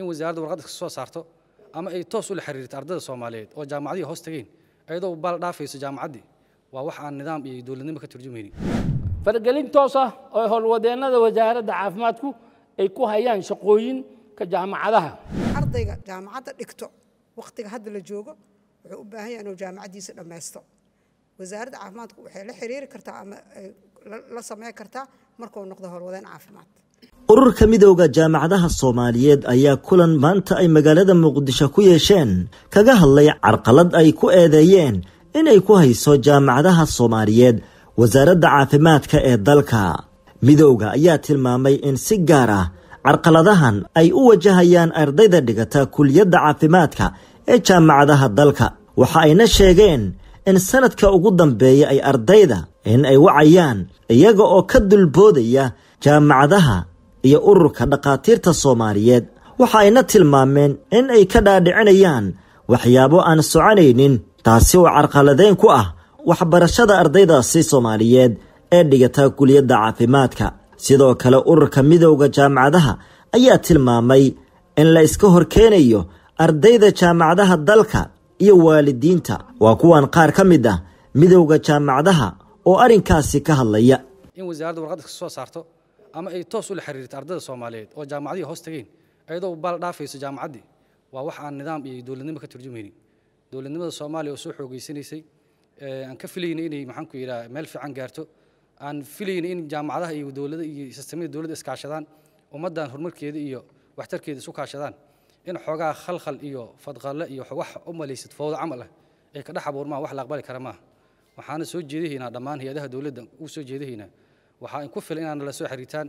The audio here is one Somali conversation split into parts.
in wasaaradda warqad iska soo saarto ama ay toos ula xiriirto ardayda soomaaliyeed oo jaamacadihii hoos tageen ayadoo baal dhaafayso jaamacaddii waa wax aan nidaam iyo dowladnimo ka turjumaynin faragelin toos ah oo howlwadeennada wasaaradda caafimaadku ay ku hayaan shaqooyinka jaamacadaha ardayga jaamacadda dhigto wakhtiga hadda la joogo wuxuu u baahan yahay inuu jaamacaddiisa dhammaysto wasaaradda caafimaadku waxay la xiriiri kartaa ama eh, la sameyn kartaa markuu noqdo howlwadeen caafimaad ururka midooga jaamacadaha soomaaliyeed ayaa kulan maanta ay magaalada muqdisho ku yeesheen kaga hadlay carqalad ay ku eedeeyeen inay ku hayso jaamacadaha soomaaliyeed wasaaradda caafimaadka ee dalka midooda ayaa tilmaamay in si gaar ah carqaladahan ay u wajahayaan ardayda dhigata kuliyadda caafimaadka ee jaamacadaha dalka waxa ayna sheegeen in sanadka ugu dambeeya ay ardayda in ay wacayaan iyaga oo ka dulboodaya jaamacadaha iyo ururka dhakhaatiirta soomaaliyeed waxa ayna tilmaameen in ay ka dhaadhicinayaan waxyaabo aan soconaynin taasi oo carqaladayn ku ah waxbarashada ardaydaasi soomaaliyeed ee dhigata kuliyadda caafimaadka sidoo kale ururka midowda jaamacadaha ayaa tilmaamay in la iska horkeenayo ardayda jaamacadaha dalka iyo waalidiinta waa kuwan qaar ka mid ah midowda jaamacadaha oo arrinkaasi ka hadlaya in wasaaradda warqad soo saarto ama ay toos ula xiriirta ardayda soomaaliyeed oo jaamacadihii hoos tageen ayadoo baal dhaafayso jaamacaddii waa wax aan nidaam iyo dowladnimo ka turjumaynin dowladnimada soomaaliya oo soo xoogeysanaysay eh, aan ka filayna inay maxaanku yidhaha meel fiican gaarto aan filayna in jaamacadaha iyo dowladda iyo sistamyada dowladda iskaashadaan ummaddan horumarkeeda iyo waxtarkeeda isu kaashadaan in xoogaa khalkhal iyo fadqalle iyo wax u malaysid fowdo camal ah ay ka dhex abuurmaan wax la aqbali kara maaha waxaana soo jeedahaynaa dhammaan hay-adaha dowladda u soo jeedahaynaa waxaa ku filan inaana la soo xiriirtaan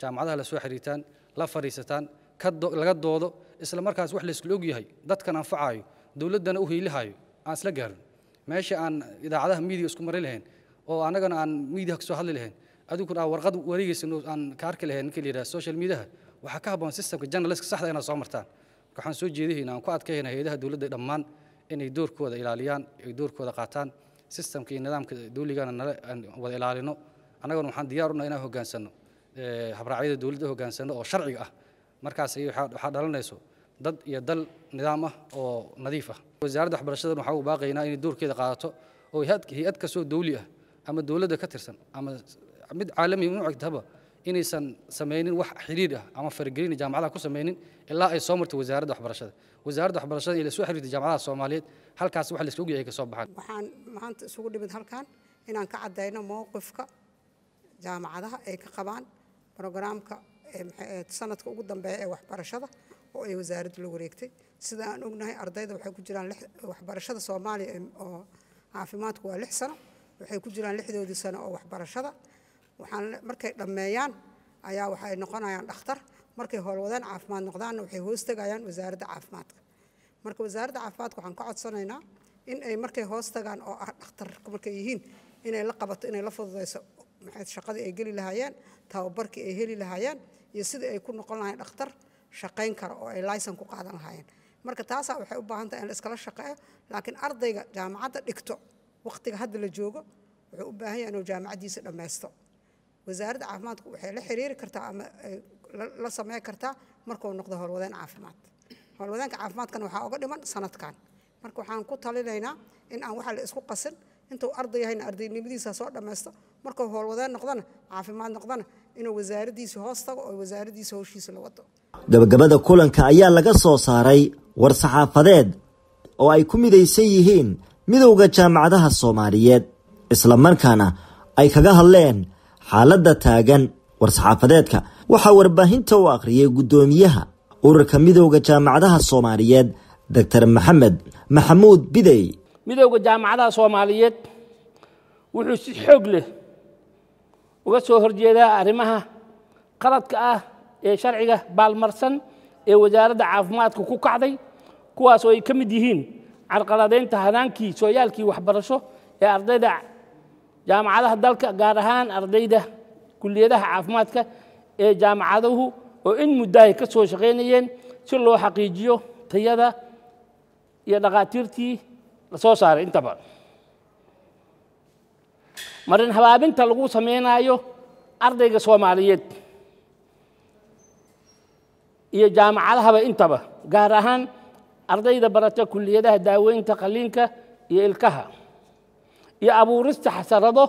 jaamacadaha la soo xiriirtaan la fadhiisataan laga doodo isla markaas wax laysla og dadkan anfacaayo dowladdana u hiilihaayo aan isla gaarin meesha aan idaacadaha miidiya isku marin lahayn oo annagana aan miidiya kasoo hadli lahayn adiguna aan warqad wareegaysa aan ka arki lahayn ninka la social mediaha waxaa ka habboon systemka journalistka saxda inaad soo martaan waxaan soo jeedihayna aan ku adkayana hay-adaha dowladda dhammaan inay doorkooda ilaaliyaan ay doorkooda qaataan systemka iyo nidaamka dowligana nala wada ilaalino annaguna waxaan diyaaruna inaan hoggaansano habraacyada dowladda hoggaansano oo sharciga ah markaas waxaa dhalanayso dad iyo dal nidaam ah oo nadiif ah wasaaradda waxbarashadan waxaa u baaqaynaa inay doorkeeda qaadato oo hay-ad kastoo dowli ah ama dowladda ka tirsan ama mid caalami nuucig tahaba inaysan samaynin wax xiriir ah ama faragelin jaamacadaha ku samaynin ilaa ay soo marto wasaaradda waxbarashada wasaaradda waxbarashada iyo lasoo xiriirta jaamacadaha soomaaliyeed halkaas wax laiskugu yahay ka soo baxaan waxaan maanta isugu dhimid halkan inaan ka caddayno mowqifka jaamacadaha ay ka qabaan brogaraamka eh, eh, sanadka ugu dambeeya ee waxbarashada oo ay wasaaradda la wareegtay sida aan ognahay ardayda waxay ku jiraan waxbarashada soomaaliya eh, oo caafimaadku waa lix sano waxay ku jiraan lixdoodii sano oo waxbarashada waxaan markay dhammeeyaan ayaa waxay noqonayaan dhakhtar markay howlwadeen caafimaad noqdaanna waxay hoos tagayaan wasaaradda caafimaadka marka wasaaradda caafimaadka waxaan ka codsanaynaa in ay markay hoos tagaan oo ah dhakhtar markay yihiin inay la qabato inay la fududayso maxayd shaqadii ay geli lahaayeen tababarkii ay heli lahaayeen iyo sidii ay ku noqon lahayen dhakhtar shaqayn kara oo ay laysan ku qaadan lahaayeen marka taasaa waxay u baahan tahay in la shaqeeyo laakiin ardayga jaamacadda dhigto wakhtiga hadda la joogo wuxuu u baahan yahay inuu jaamacaddiisa dhammaysto wasaaradda caafimaadku waxay la xiriiri kartaa ama eh, la sameyn kartaa markuu noqdo howlwadeen caafimaad howlwadeenka caafimaadkana waxaa oga dhiman sanadkan marka waxaan ku talinaynaa in aan waxa la isku qasin intuu arday yahayna ardaynimadiisa soo dhammaysto markuu howlwadeen noqdana caafimaad noqdana inuu wasaaradiisi hoos tago oo wasaaradiisa howshiisa la wado gabagabada kulanka ayaa laga soo saaray war-saxaafadeed oo ay ku midaysan yihiin midowda jaamacadaha soomaaliyeed isla markaana ay kaga hadleen xaaladda taagan war-saxaafadeedka waxaa warbaahinta u akhriyay guddoomiyaha ururka midowda jaamacadaha soomaaliyeed doctor maxamed maxamuud bidey midooda jaamacadaha soomaaliyeed wuxuu si xoog leh uga soo horjeedaa arrimaha qaladka ah ee sharciga baalmarsan ee wasaaradda caafimaadka ku kacday kuwaasoo ay ka mid yihiin carqaladaynta hanaankii sooyaalkii waxbarasho ee ardayda jaamacadaha dalka gaar ahaan ardayda kulliyadaha caafimaadka ee jaamacaduhu oo in muddahay ka soo shaqaynayeen si loo xaqiijiyo tayada iyo dhakhaatiirtii la soo saaray intaba marin habaabinta lagu samaynayo ardayga soomaaliyeed iyo jaamacadahaba intaba gaar ahaan ardayda barata kuliyadaha daaweynta qaliinka iyo ilkaha iyo abuurista xasarado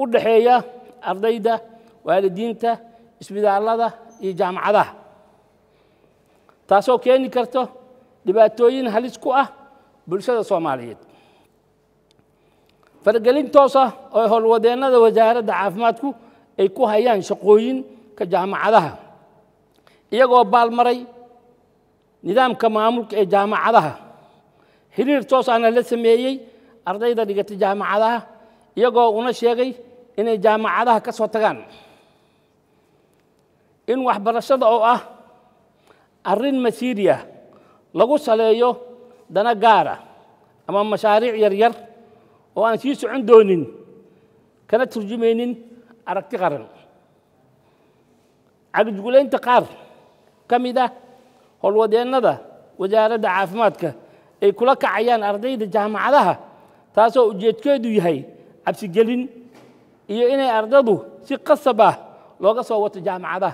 u dhaxeeya ardayda waalidiinta isbitaallada iyo jaamacadaha taasoo keeni karto dhibaatooyin halis ku ah bulshada soomaaliyeed faragelin toos ah oo howlwadeennada wasaaradda caafimaadku ay ku hayaan shaqooyinka jaamacadaha iyagoo baalmaray nidaamka maamulka ee jaamacadaha xiriir toos ahna la sameeyey ardayda dhigata jaamacadaha iyagoo una sheegay inay jaamacadaha ka soo tagaan in waxbarashada oo ah arrin masiiriya lagu saleeyo dana gaara ama mashaariic yaryar oo aan sii socon doonin kana turjumaynin aragti qaran cagijgulaynta qaar ka mid ah howlwadeennada wasaaradda caafimaadka ay kula kacayaan ardayda jaamacadaha taasoo ujeedkeedu yahay cabsigelin iyo inay ardadu si qasab ah looga soo wato jaamacadaha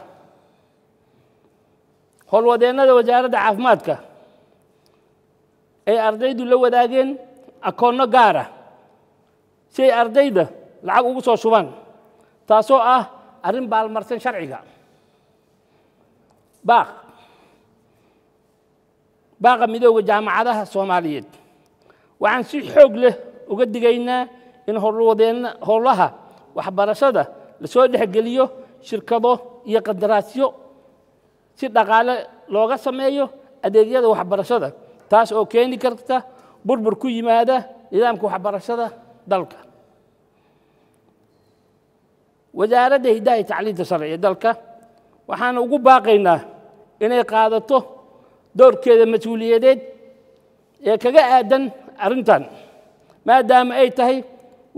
howlwadeennada wasaaradda caafimaadka ay ardaydu la wadaageen akoonno gaara ah, si ay ardayda lacag ugu soo shubaan taasoo ah arrin baalmarsan sharciga baaq baaqa midooda jaamacadaha soomaaliyeed waxaan si xoog leh uga digaynaa in howlwadeenna howlaha waxbarashada lasoo dhexgeliyo shirkado iyo qandaraasyo si dhaqaale looga sameeyo adeegyada waxbarashada taas oo keeni karta burbur ku yimaada nidaamka waxbarashada dalka wasaaradda hidaha tacliinta sharciga dalka waxaana ugu baaqaynaa inay qaadato doorkeeda mas-uuliyadeed ee kaga aadan arrintan maadaama ay tahay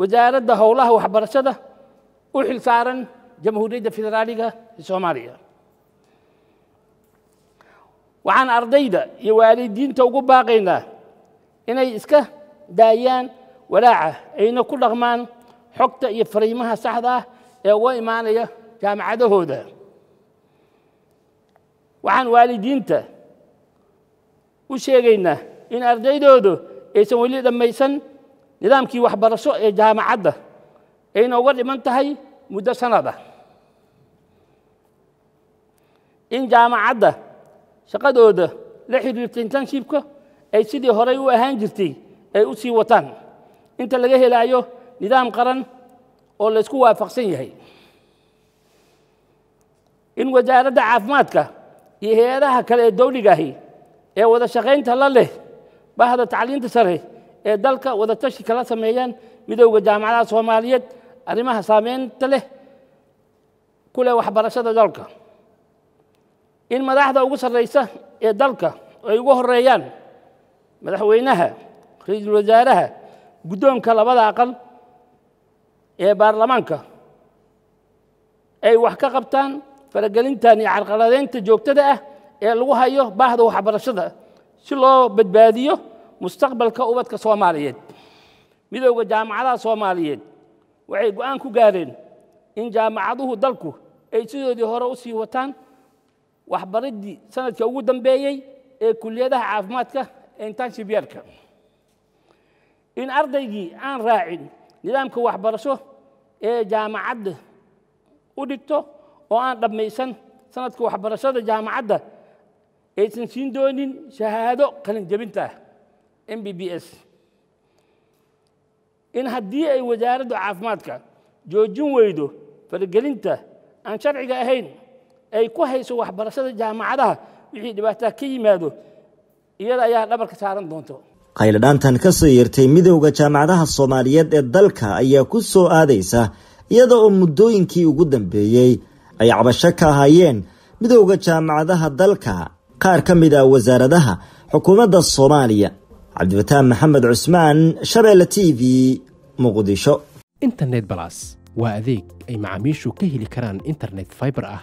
wasaaradda howlaha waxbarashada u xil saaran jamhuuriyadda federaaliga ee soomaaliya waxaan ardayda iyo waalidiinta ugu baaqaynaa inay iska daayaan walaaca ayna ku dhaqmaan xogta iyo fariimaha saxda ah ee uga imaanaya jaamacadahooda waxaan waalidiinta u sheegaynaa in ardaydoodu aysan weli dhammaysan nidaamkii waxbarasho ee jaamacadda ayna uga dhiman tahay muddo sannada ah. in jaamacadda shaqadooda la xidhiirta internshibka ay sidii horay u ahaan jirtay ay u sii wataan inta laga helaayo nidaam qaran oo laysku waafaqsan yahay in wasaaradda caafimaadka iyo hay-adaha kale ee ahi ee wada shaqaynta la leh bahda tacliinta sare ee dalka wada tashi kala sameeyaan midowda jaamacadaha soomaaliyeed arrimaha saameynta leh ku leh waxbarashada dalka in madaxda ugu sarreysa ee dalka ay ugu horreeyaan madaxweynaha ra-iisul wasaaraha guddoonka labada aqal ee baarlamaanka ay wax ka qabtaan faragelintan iyo carqaladeynta joogtada ah ee lagu hayo baahda waxbarashada si loo badbaadiyo mustaqbalka ubadka soomaaliyeed midooda jaamacadaha soomaaliyeed waxay go'aan ku gaareen in jaamacaduhu dalku ay sidoodii hore u sii wataan waxbariddii sanadka ugu dambeeyey ee kuliyadaha caafimaadka ee intanshibyarka in ardaygii aan raacin nidaamka waxbarasho ee jaamacadda u dhigto oo aan dhammaysan sanadka waxbarashada jaamacadda aysan siin doonin shahaado qalinjabintaah m b b s in haddii ay wasaaradda caafimaadka joojin weydo faragelinta aan sharciga ahayn ay ku hayso waxbarashada jaamacadaha wixii dhibaataa ka yimaado iyada ayaa dhabarka saaran doonto qayladhaantan ka soo yeertay midowda jaamacadaha soomaaliyeed ee dalka ayaa ku soo aadaysa iyada oo muddooyinkii ugu dambeeyey ay cabasho ka ahaayeen midowda jaamacadaha dalka qaar ka mid ah wasaaradaha xukuumadda soomaaliya cabdifataan maxamed cusmaan shabeelle t v muqdisho internet balas waa adeeg ay macaamiishu ka heli karaan internet fiber ah